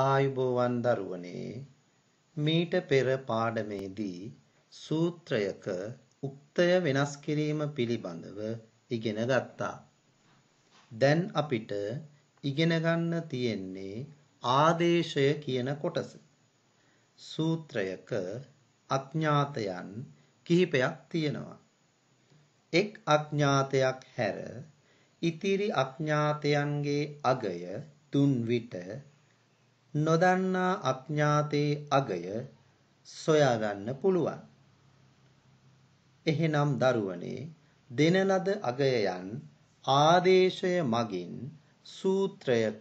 ආයුබෝවන් දරුවනේ මීට පෙර පාඩමේදී සූත්‍රයක උක්තය වෙනස් කිරීම පිළිබඳව ඉගෙන ගත්තා. දැන් අපිට ඉගෙන ගන්න තියෙන්නේ ආදේශය කියන කොටස. සූත්‍රයක අඥාතයන් කිහිපයක් තියෙනවා. එක් අඥාතයක් හැර ඉතිරි අඥාතයන්ගේ අගය තුන් විට නොදන්නා අඥාතේ අගය සොයා ගන්න පුළුවන්. එහෙනම් දරුවනේ දෙන ලද අගයයන් ආදේශය මගින් සූත්‍රයක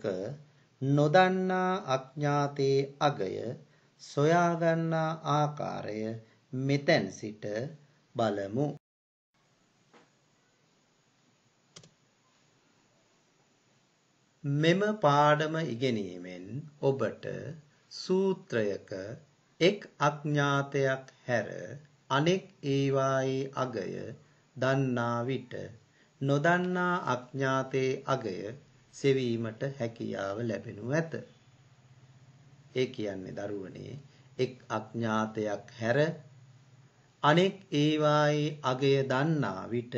නොදන්නා අඥාතේ අගය සොයා ගන්නා ආකාරය මෙතෙන් සිට බලමු. මෙම පාඩම ඉගෙනීමෙන් ඔබට සූත්‍රයක එක් අඥාතයක් හැර අනෙක් ඒවායේ අගය දන්නා විට නොදන්නා අඥාතේ අගය සෙවීමට හැකියාව ලැබෙනු ඇත. ඒ කියන්නේ දරුවනේ එක් අඥාතයක් හැර අනෙක් ඒවායේ අගය දන්නා විට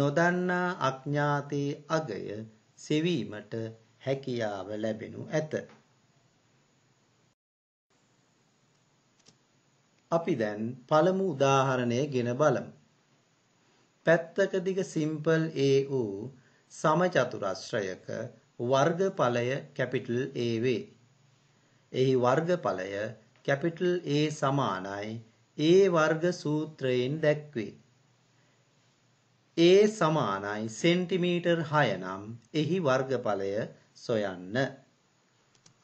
නොදන්නා අඥාතේ අගය සෙවීමට හැකියාව ලැබෙනු ඇත. අපි දැන් පළමු උදාහරණය ගෙන බලමු. පැත්තක දිග සිම්පල් A වූ සමචතුරස්‍රයක වර්ගඵලය කැපිටල් A වේ. එහි වර්ගඵලය කැපිටල් A සමානයි A වර්ග සූත්‍රයෙන් දැක්වේ. ඒ සමානයි සෙන්ටිමීටර් 6 නම් එහි වර්ගඵලය සොයන්න.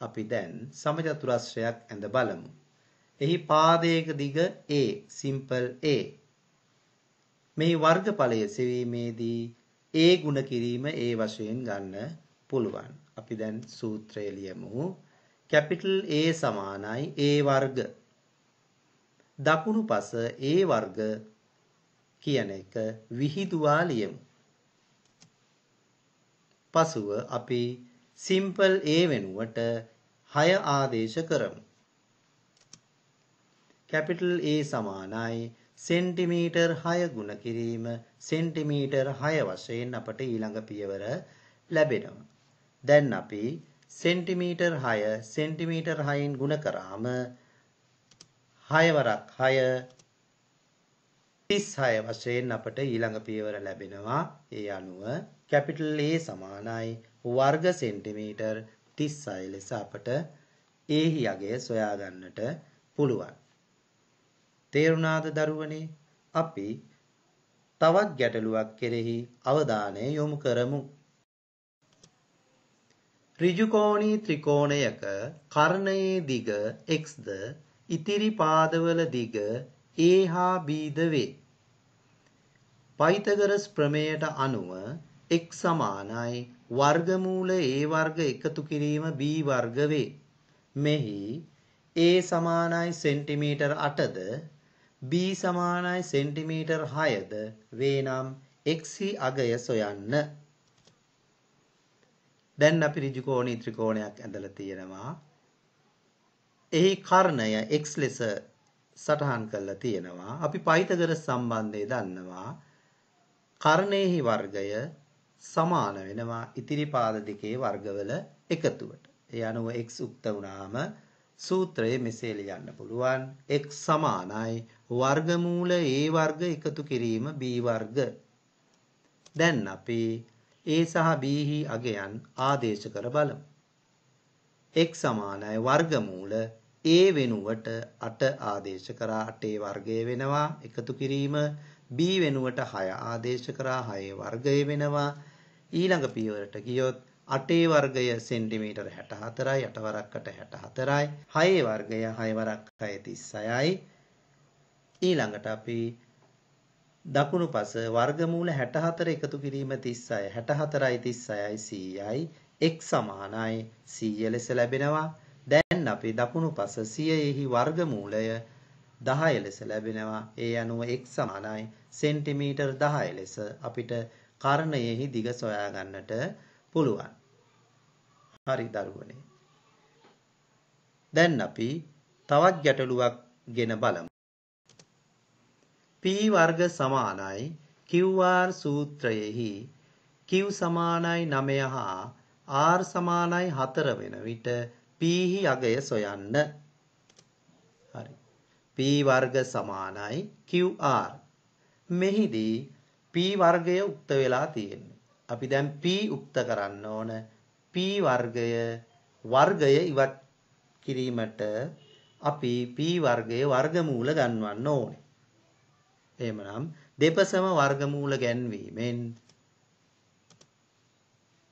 අපි දැන් සමචතුරස්‍රයක් ඇඳ බලමු. එහි පාදයක දිග A simple A. මෙහි වර්ගඵලය සෙවීමේදී A ගුණ කිරීම A වශයෙන් ගන්න පුළුවන්. අපි දැන් සූත්‍රය ලියමු. capital A සමානයි A වර්ග. දකුණු පස A වර්ග කියන එක විහිදුවා ලියමු. පසුව අපි සිම්පල් A වෙනුවට 6 ආදේශ කරමු. කැපිටල් A සමානයි සෙන්ටිමීටර් 6 ගුණ කිරීම සෙන්ටිමීටර් 6 වශයෙන් අපට ඊළඟ පියවර ලැබෙනවා. දැන් අපි සෙන්ටිමීටර් 6 සෙන්ටිමීටර් 6න් ගුණ කරාම 6 වරක් 6 36 වශයෙන් අපට ඊළඟ පියවර ලැබෙනවා. ඒ අනුව කැපිටල් A සමානයි වර්ග සෙන්ටිමීටර් 36 ලෙස අපට ඒ යගය සොයා ගන්නට පුළුවන්. තේරුණාද දරුවනේ? අපි තවත් ගැටලුවක් කෙරෙහි අවධානය යොමු කරමු. ඍජුකෝණී ත්‍රිකෝණයක කර්ණයේ දිග x ද ඉතිරි පාදවල දිග ඒ හා බීද වේ. පයිතගරස් ප්‍රමේයට අනුව x සමානයි වර්ගමූල a වර්ග එකතු කිරීම b වර්ග වේ. මෙහි a සමානයි සෙන්ටිමීටර 8ද b සමානයි සෙන්ටිමීටර 6ද වේ නම් x අගය සොයන්න. දැන් අපි ඍජු කෝණී ත්‍රිකෝණයක් ඇඳලා තියෙනවා. එහි කර්ණය x ලෙස සටහන් කරලා තියෙනවා. අපි පයිතගොරස් සම්බන්ධය දන්නවා. කර්ණේහි වර්ගය සමාන වෙනවා ඉතිරි පාද දෙකේ වර්ගවල එකතුවට. ඒ අනුව x උක්ත වුණාම සූත්‍රය මෙසේ ලියන්න පුළුවන් x සමානයි වර්ගමූල a වර්ග එකතු කිරීම b වර්ග. දැන් අපි a සහ b හි අගයන් ආදේශ කර බලමු. x සමානයි වර්ගමූල ඒ වෙනුවට අට ආදේශ කරා අටේ වර්ගය වෙනවා එකතු කිරීම B වෙනුවට 6 ආදේශ කරා 6 වර්ගය වෙනවා ඊළඟ පියවරට ගියොත් අටේ වර්ගය සෙන්ටිමීටර 64යි අටවරක්කට 64යි හයේ වර්ගය 6 වරක් 36යි ඊළඟට අපි දකුණු පස වර්ගමූල 64 එකතු කිරීම 36 64යි 36යි 100යි x සමානයි 100 ලෙස ලැබෙනවා දැන් අපි දකුණු පස 100ෙහි වර්ගමූලය 10 ලෙස ලැබෙනවා. ඒ අනුව x සමානයි සෙන්ටිමීටර් 10 ලෙස අපිට කර්ණයෙහි දිග සොයා ගන්නට පුළුවන්. හරි දරුවනේ. දැන් අපි තවත් ගැටලුවක් ගෙන බලමු. p වර්ග සමානයි QR සූත්‍රයෙහි Q සමානයි 9 හා R සමානයි 4 වෙන විට පීහි අගය සොයන්න. හරි. p වර්ග සමානයි qr. මෙහිදී p වර්ගය උක්ත වෙලා තියෙන්නේ. අපි දැන් p උක්ත කරන්න ඕන. p වර්ගය වර්ගය ඉවත් කිරීමට අපි p වර්ගයේ වර්ගමූල ගන්නවන්න ඕනේ. එහෙමනම් දෙපසම වර්ගමූල ගැන්වීමෙන්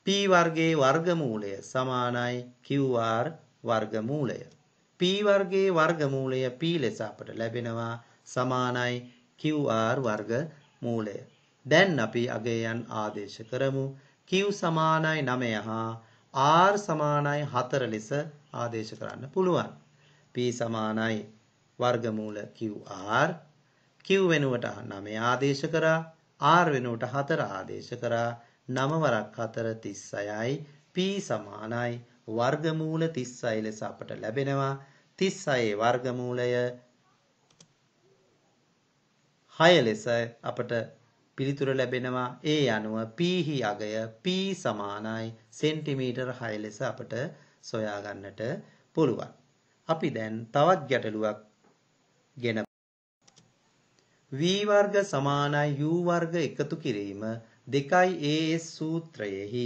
p වර්ගයේ වර්ගමූලය සමානයි qr වර්ගමූලය. p වර්ගයේ වර්ගමූලය p ලෙස අපට ලැබෙනවා සමානයි qr වර්ගමූලය. දැන් අපි අගයන් ආදේශ කරමු. q සමානයි 9 හා r සමානයි 4 ලෙස ආදේශ කරන්න පුළුවන්. p සමානයි වර්ගමූල qr q වෙනුවට 9 ආදේශ කරා r වෙනුවට 4 ආදේශ කරා 9 වරක් 4 36යි p සමානයි වර්ගමූල 36 ලෙස අපට ලැබෙනවා 36 වර්ගමූලය 6 ලෙස අපට පිළිතුර ලැබෙනවා ඒ අනුව p හි අගය p සමානයි සෙන්ටිමීටර 6 ලෙස අපට සොයා ගන්නට පුළුවන්. අපි දැන් තවත් ගැටලුවක් ගෙන v වර්ග සමානයි u වර්ග එකතු කිරීම 2යි AS සූත්‍රයේහි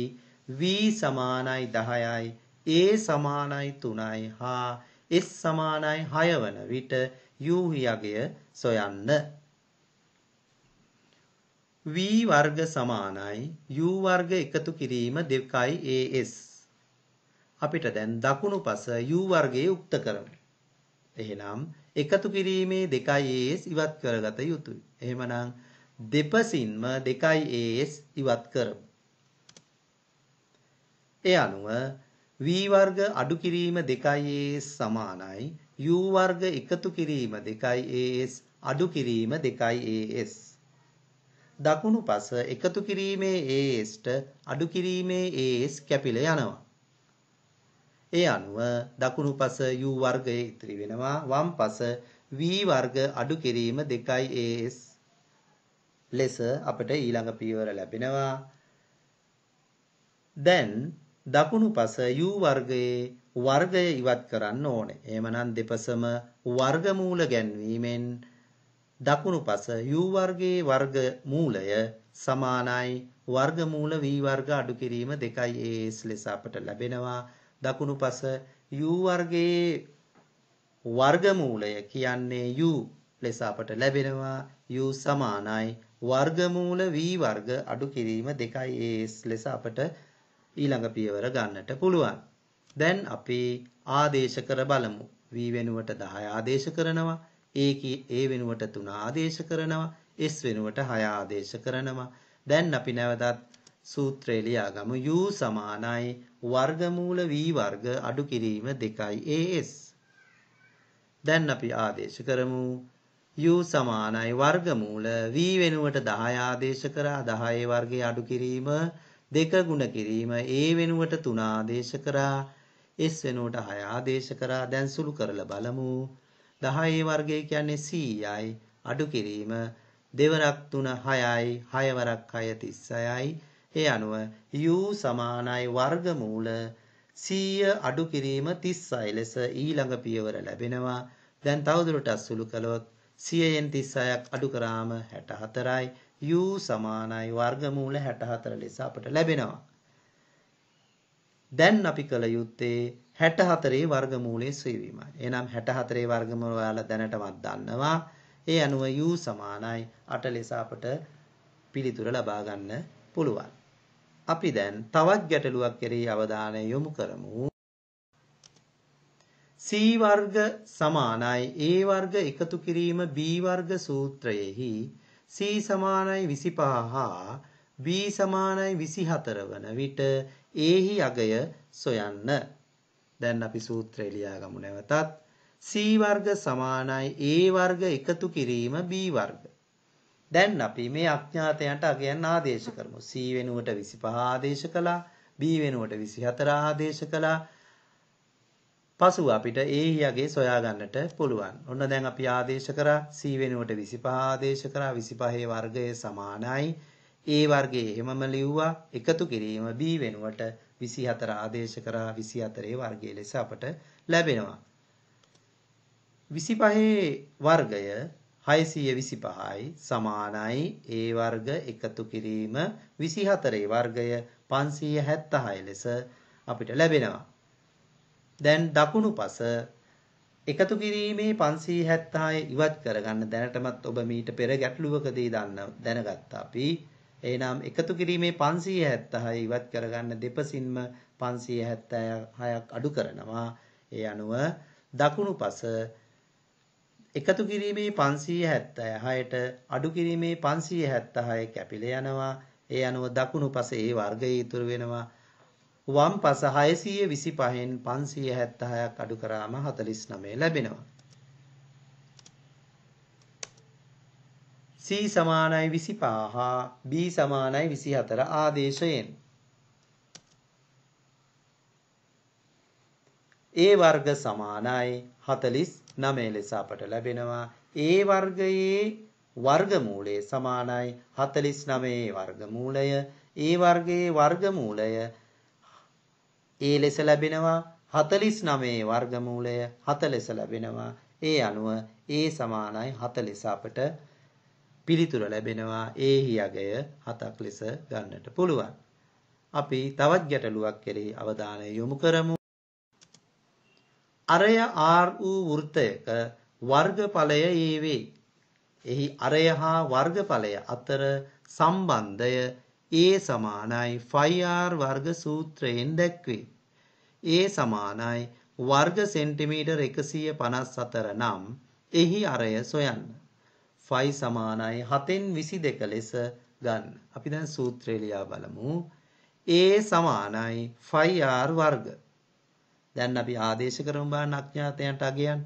v සමානයි 10යි A සමානයි 3යි හා S සමානයි 6 වන විට u යගය සොයන්න v වර්ග සමානයි u වර්ග එකතු කිරීම 2යි AS අපිට දැන් දකුණු පස u වර්ගයේ උක්ත කරමු එහෙනම් 2 එකතු කිරීමේ 2s ඉවත් කරගත යුතුය. එහෙමනම් දෙපසින්ම 2s ඉවත් කරමු. ඒ අනුව v වර්ග අඩු කිරීම 2as සමානයි u වර්ග එකතු කිරීම 2as අඩු කිරීම 2as දකුණු පස එකතු කිරීමේ as ට අඩු කිරීමේ as කැපිලා යනවා ඒ අනුව දකුණු පස u වර්ගය ඉතිරි වෙනවා වම් පස v වර්ග අඩු කිරීම 2as ලෙස අපට ඊළඟ පියවර ලැබෙනවා දැන් දකුණු පස u වර්ගයේ වර්ගය ඉවත් කරන්න ඕනේ එහෙමනම් දෙපසම වර්ගමූල ගැන්වීමෙන් දකුණු පස u වර්ගයේ වර්ගමූලය සමානයි වර්ගමූල v වර්ග අඩු කිරීම 2as ලෙස අපට ලැබෙනවා දකුණු පස u වර්ගයේ වර්ගමූලය කියන්නේ u ලෙස අපට ලැබෙනවා u සමානයි වර්ගමූල v වර්ග අඩු කිරීම 2s ලෙස අපට ඊළඟ පියවර ගන්නට පුළුවන්. දැන් අපි ආදේශ කර බලමු. v වෙනුවට 10 ආදේශ කරනවා. a a වෙනුවට 3 ආදේශ කරනවා. s වෙනුවට 6 ආදේශ කරනවා. දැන් අපි නැවතත් සූත්‍රය ලියාගමු u සමානයි වර්ගමූල v වර්ග අඩු කිරීම 2යි as දැන් අපි ආදේශ කරමු u සමානයි වර්ගමූල v වෙනුවට 10 ආදේශ කරා 10 වර්ගය අඩු කිරීම 2 ගුණ කිරීම a වෙනුවට 3 ආදේශ කරා s වෙනුවට 6 ආදේශ කරා දැන් සුළු කරලා බලමු 10 වර්ගය කියන්නේ 100යි අඩු කිරීම දෙවරක් 3 6යි 6 වරක් 6 36යි ඒ අනුව u සමානයි වර්ගමූල 100 අඩු කිරීම 36 ලෙස ඊළඟ පියවර ලැබෙනවා. දැන් තවදුරටත් සුළු කළොත් 100ෙන් 36ක් අඩු කරාම 64යි u සමානයි වර්ගමූල 64 ලෙස අපට ලැබෙනවා. දැන් අපි කළ යුත්තේ 64 වර්ගමූලයේ සුවවීමයි. එහෙනම් 64 වර්ගමූල ඔයාලා දැනටමත් දන්නවා. ඒ අනුව u සමානයි 8 ලෙස අපට පිළිතුර ලබා ගන්න පුළුවන්. අපි දැන් තවත් ගැටලුවක් කෙරෙහි අවධානය යොමු කරමු. C වර්ග සමානයි A වර්ග එකතු කිරීම B වර්ග සූත්‍රයේහි C සමානයි 25 හා B සමානයි 24 වන විට ඒහි අගය සොයන්න. දැන් අපි සූත්‍රය ලියාගමු නැවතත්. C වර්ග සමානයි A වර්ග එකතු කිරීම B වර්ග දැන් අපි මේ අඥාතයන්ට අගයන් ආදේශ කරමු. C වෙනුවට 25 ආදේශ කළා. B වෙනුවට 24 ආදේශ කළා. පසුව අපිට A යගේ සොයා ගන්නට පුළුවන්. ඔන්න දැන් අපි ආදේශ කරා C වෙනුවට 25 ආදේශ කරා. 25 වර්ගය සමානයි. A වර්ගයේ හැමම ලිව්වා. එකතු කිරීම B වෙනුවට 24 ආදේශ කරා. 24 වර්ගයේ ලෙස අපට ලැබෙනවා. 25 වර්ගය 625යි සමානයි ඒ වර්ග එකතු කිරීම 24 වර්ගය 576 ලෙස අපිට ලැබෙනවා. දැන් දකුණු පස එකතු කිරීමේ 576 ඉවත් කරගන්න දැනටමත් ඔබ මීට පෙර ගැටලුවකදී දන්න දැනගත්තා අපි. එහෙනම් එකතු කිරීමේ 576 ඉවත් කරගන්න දෙපසින්ම 576ක් අඩු කරනවා. ඒ අනුව දකුණු පස එකතු කිරීමේ 576ට අඩු කිරීමේ 576 කැපිල යනවා. ඒ අනුව දකුණු පස ඒ වර්ගය ඉතුරු වෙනවා. වම් පස 625න් 576ක් අඩු කරාම 49 ලැබෙනවා. C සමානයි 25 හා B සමානයි 24 ආදේශයෙන් A වර්ග සමානයි 49 ලෙස අපට ලැබෙනවා. ඒ වර්ගයේ වර්ගමූලය සමානයි 49 වර්ගමූලය. ඒ වර්ගයේ වර්ගමූලය ඒ ලෙස ලැබෙනවා 49 වර්ගමූලය 7 ලෙස ලැබෙනවා. ඒ අනුව ඒ සමානයි 7 ලෙස අපට පිළිතුර ලැබෙනවා ඒ හියගය 7ක් ලෙස ගන්නට පුළුවන්. අපි තවත් ගැටලුවක් කෙරෙහි අවධානය යොමු කරමු. අරය ආර් වූ වෘතයක වර්ගඵලය ඒ වේ. එහි අරය හා වර්ගඵලය අතර සම්බන්ධය ඒ සමානයි ෆයිආර් වර්ග සූත්‍රයෙන් දැක්වේ. ඒ සමානයි වර්ග සෙන්ටිමීටර් එකසිය පනස් අතර නම් එහි අරය සොයන්න. ෆයි සමානයි හතෙන් විසි දෙක ලෙස ගන්න. අපි දැන් සූත්‍රේලියා බලමු. ඒ සමානයි ෆයිආර් වර්ග. දැන් අපි ආදේශ කරමු බලන්න අඥාතයන්ට අගයන්.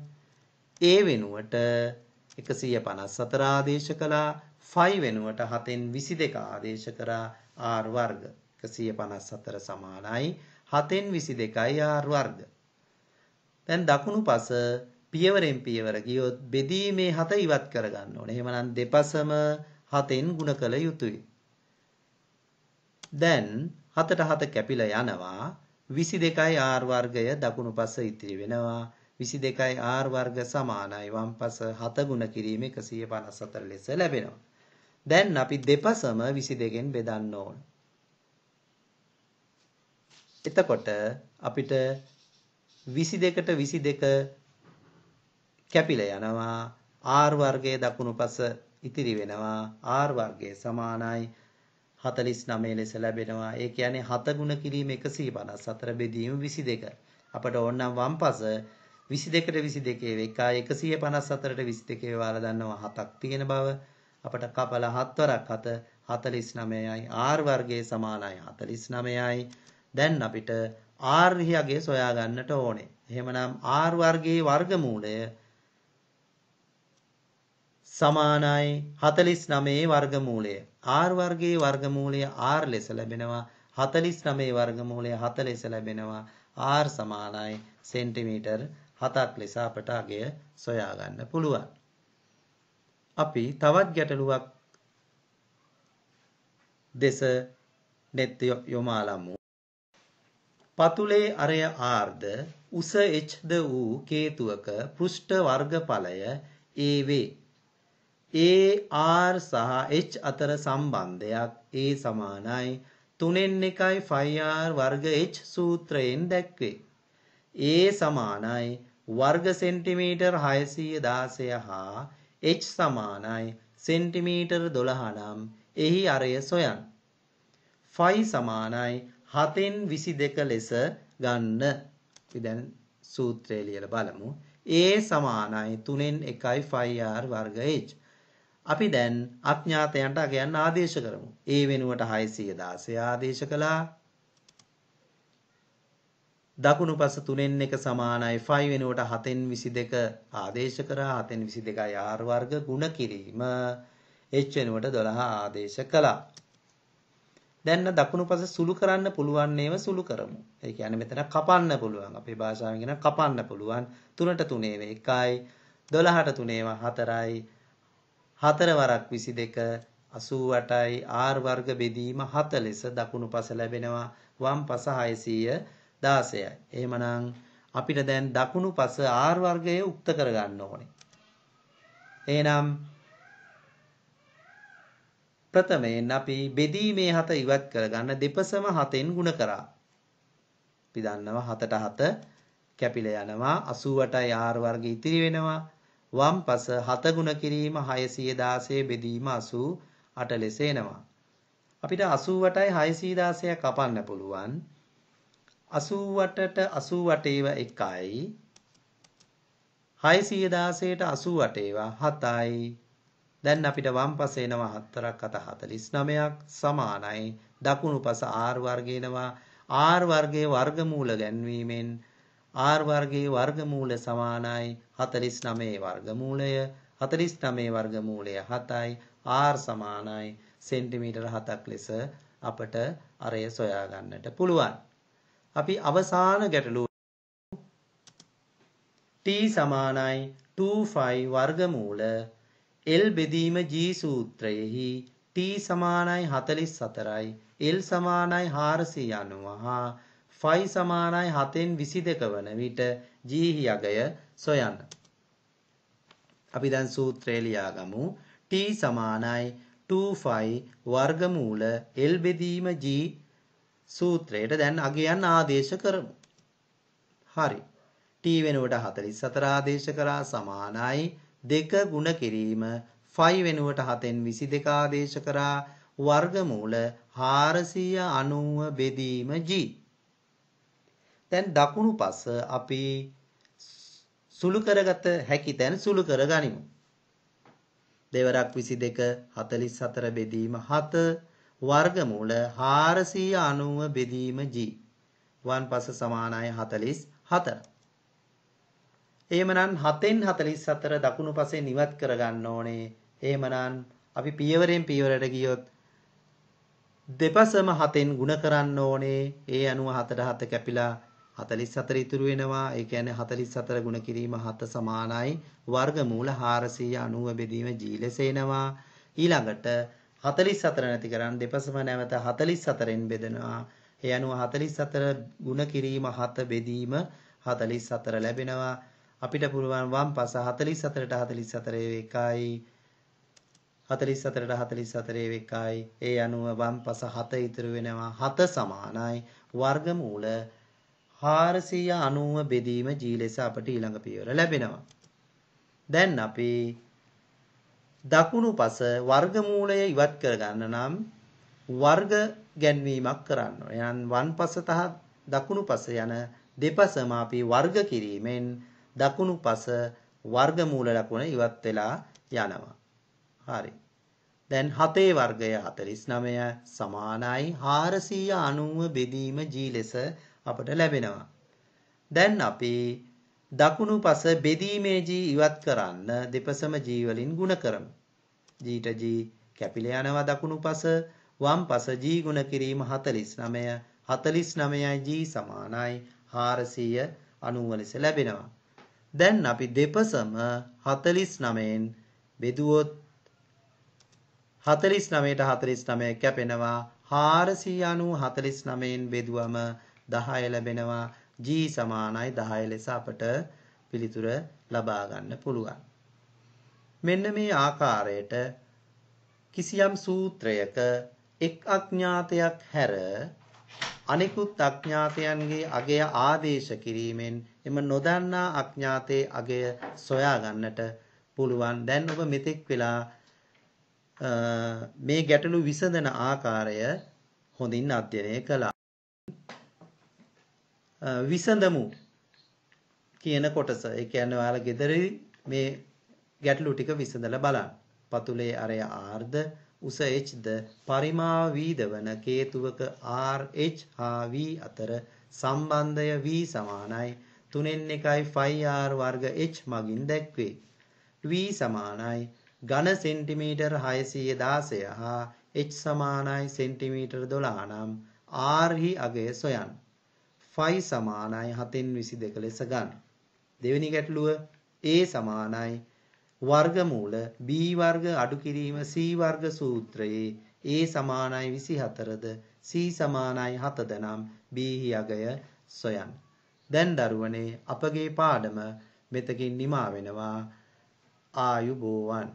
ඒ වෙනුවට 154 ආදේශ කළා. 5 වෙනුවට 7න් 22 ආදේශ කරා r වර්ග. 154 සමානයි 7න් 22යි r වර්ග. දැන් දකුණු පස පියවරෙන් පියවර ගියොත් බෙදීමේ 7 ඉවත් කරගන්න ඕනේ. එහෙමනම් දෙපසම 7න් ගුණ කළ යුතුය. දැන් 7ට 7 කැපිලා යනවා. 22යි r වර්ගය දකුණු පස ඉතිරි වෙනවා 22යි r වර්ග සමානයි වම් පස 7 ගුණ කිරීම 154 ලෙස ලැබෙනවා දැන් අපි දෙපසම 22ගෙන් බෙදන්න ඕන එතකොට අපිට 22ට 22 කැපිලා යනවා r වර්ගයේ දකුණු පස ඉතිරි වෙනවා r වර්ගය සමානයි 49 ලෙස ලැබෙනවා. ඒ කියන්නේ 7 ගුණ කිරීම 154 බෙදීම 22. අපට ඕනනම් වම්පස 22ට 22 වේකා 154ට 22 වාර දන්නවා 7ක් තියෙන බව. අපට කපල 7 වරක් 7 49යි R වර්ගයේ සමානයි 49යි. දැන් අපිට ආර්යගේ සොයා ගන්නට ඕනේ. එහෙමනම් R වර්ගයේ වර්ගමූලය 1 සමානයි 49 වර්ගමූලය. r වර්ගයේ වර්ගමූලය r ලෙස ලැබෙනවා. 49 වර්ගමූලය 7 ලෙස ලැබෙනවා. r සමානයි සෙන්ටිමීටර් 7ක් ලෙස අපට අගය සොයා ගන්න පුළුවන්. අපි තවත් ගැටලුවක් දෙස net යොමාලමු. පතුලේ අරය ආර්ද උස h ද වූ කේතුවක පෘෂ්ඨ වර්ගඵලය ඒ වේ. ඒ R සහ H අතර සම්බන්ධයක් A සමානයි 3න් 1යි 5R වර්ග H සූත්‍රයෙන් දැක්වේ. A සමානයි වර්ග සෙන්ටිමීටර් 616 හා H සමානයි සෙන්ටිමීටර් 12 නම් එහි අරය සොයන්. ෆයි සමානයි 7න් 22 ලෙස ගන්න. අපි දැන් සූත්‍රය ලියලා බලමු. A සමානයි 3න් 1යි 5R වර්ග H. අපි දැන් අඥාතයන්ට අගයන් ආදේශ කරමු. ඒ වෙනුවට 616 ආදේශ කළා. දකුණු පස 3න් 1 සමානයි 5 වෙනුවට 7න් 22 ආදේශ කරා 7න් 22යි r වර්ග ಗುಣ කිරීම h වෙනුවට 12 ආදේශ කළා. දැන් දකුණු පස සුළු කරන්න පුළුවන් ඒව සුළු කරමු. ඒ කියන්නේ මෙතන කපන්න පුළුවන්. අපේ භාෂාවෙන් කියන කපන්න පුළුවන්. 3ට 3 ඒවා 1යි 12ට 3 ඒවා 4යි හතර වරක් 22 88යි R වර්ග බෙදීම 7 ලෙස දකුණු පස ලැබෙනවා වම් පස 616යි. එහෙමනම් අපිට දැන් දකුණු පස R වර්ගය උක්ත කරගන්න ඕනේ. එහෙනම් ප්‍රථමයෙන් අපි බෙදීමේ හත ඉවත් කරගන්න දෙපසම හතෙන් ගුණ කරා. අපි දන්නවා හතට හත කැපිලා යනවා 88යි R වර්ගය ඉතිරි වෙනවා. වම් පස 7 ගුණ කිරීම 616 බෙදීම 88 ලෙස එනවා. අපිට 88යි 616 කපන්න පුළුවන්. 88ට 88 ඒව 1යි 616ට 88 ඒවා 7යි. දැන් අපිට වම් පස එනවා 4ක් අත 49ක් සමානයි. දකුණු පස r වර්ග එනවා. r වර්ගයේ වර්ගමූල ගැන්වීමෙන් r වර්ගයේ වර්ගමූල සමානයි 49 වර්ගමූලය 49 වර්ගමූලය 7යි r සමානයි සෙන්ටිමීටර 7ක් ලෙස අපට අරය සොයා ගන්නට පුළුවන්. අපි අවසාන ගැටලුව t සමානයි 2phi වර්ගමූල l බෙදීම g සූත්‍රයෙහි t සමානයි 44යි l සමානයි 490 හා ෆයි සමානයි 7න් 22 වන විට ජීහි යගය සොයන්න. අපි දැන් සූත්‍රය ලියාගමු. t සමානයි 2 ෆයි වර්ගමූල l බෙදීම g සූත්‍රයට දැන් අගයන් ආදේශ කරමු. හරි. t වෙනුවට 44 ආදේශ කරා සමානයි 2 ගුණ කිරීම 5 වෙනුවට 7න් 22 ආදේශ කරා වර්ගමූල 490 බෙදීම g දැන් දකුණු පස අපි සුළු කරගත හැකි තැන සුළු කරගනිමු. දෙවරක් 22 44 බෙදීම 7 වර්ගමූල 490 බෙදීම g. වම්පස සමානයි 44. එහෙමනම් 7න් 44 දකුණු පසෙන් ඉවත් කරගන්න ඕනේ. එහෙමනම් අපි පියවරෙන් පියවරට ගියොත් දෙපසම 7ෙන් ಗುಣ කරන්න ඕනේ. ඒ අනුව 4 7 කැපිලා 44 ඉතුරු වෙනවා. ඒ කියන්නේ 44 ගුණ කිරීම 7 සමානයි වර්ගමූල 490 බෙදීම g ලෙස එනවා. ඊළඟට 44 නැති කරන් දෙපසම නැවත 44ෙන් බෙදනවා. ඒ අනුව 44 ගුණ කිරීම 7 බෙදීම 44 ලැබෙනවා. අපිට පුළුවන් වම් පස 44ට 44 එකයි 44ට 44 එකයි ඒ අනුව වම් පස 7 ඉතුරු වෙනවා 7 සමානයි වර්ගමූල 490 හාරසීය අනුව බෙදීම ජී ලෙස අපට ඊළඟ පියවර ලැබෙනවා. දැන් අපි දකුණු පස වර්ගමූලය ඉවත් කරගන්න නම් වර්ග ගැන්වීමක් කරන්න. එයන් වන් පස තහ දකුණු පස යන දෙපසම අපි වර්ග කිරීමෙන් දකුණු පස වර්ගමූල ලකුණ ඉවත් වෙලා යනවා. හරි. දැන් හතේ වර්ගය 49 සමානයි 490 බෙදීම G ලෙස අපට ලැබෙනවා. දැන් අපි දකුණු පස බෙදීමේ ජී ඉවත් කරන්න දෙපසම ජී වලින් ಗುಣ කරමු. ජීට ජී කැපිල යනවා දකුණු පස වම් පස ජී ගුණ කිරීම 49 49යි ජී සමානයි 490 ලෙස ලැබෙනවා. දැන් අපි දෙපසම 49න් බෙදුවොත් 49ට 49 කැපෙනවා 490 49න් බෙදුවම 10 ලැබෙනවා G සමානයි 10 ලෙස අපට පිළිතුර ලබා ගන්න පුළුවන්. මෙන්න මේ ආකාරයට කිසියම් සූත්‍රයක එක් අඥාතයක් හැර අනිකුත් අඥාතයන්ගේ අගය ආදේශ කිරීමෙන් එම නොදන්නා අඥාතේ අගය සොයා ගන්නට පුළුවන්. දැන් ඔබ මෙතෙක් වෙලා මේ ගැටලු විසඳන ආකාරය හොඳින් අධ්‍යයනය කළා. විසඳමු කියන කොටස. ඒ කියන්නේ ඔයාලා gedare මේ ගැටලු ටික විසඳලා බලන්න. පතුලේ අරය R ද උස H ද පරිමා වීදවන කේතුවක R H හා V අතර සම්බන්ධය V සමානයි 3:1යි 5R H මගින් දැක්වේ. V සමානයි ඝන සෙන්ටිමීටර් 616 හා H සමානයි සෙන්ටිමීටර් 12 නම් R හි අගය සොයන්න. ෆයි සමානයි හතෙන් විසි දෙක ලෙස ගන්න. දෙවැනි ගැටලුව ඒ සමානයි වර්ගමූල B වර්ග අඩු කිරීම C වර්ග සූත්‍රයේ A සමානයි 24ද C සමානයි 7ද නම් B යගය සොයන්න. දැන් දරුවනේ අපගේ පාඩම මෙතකින් නිමා වෙනවා. ආයුබෝවන්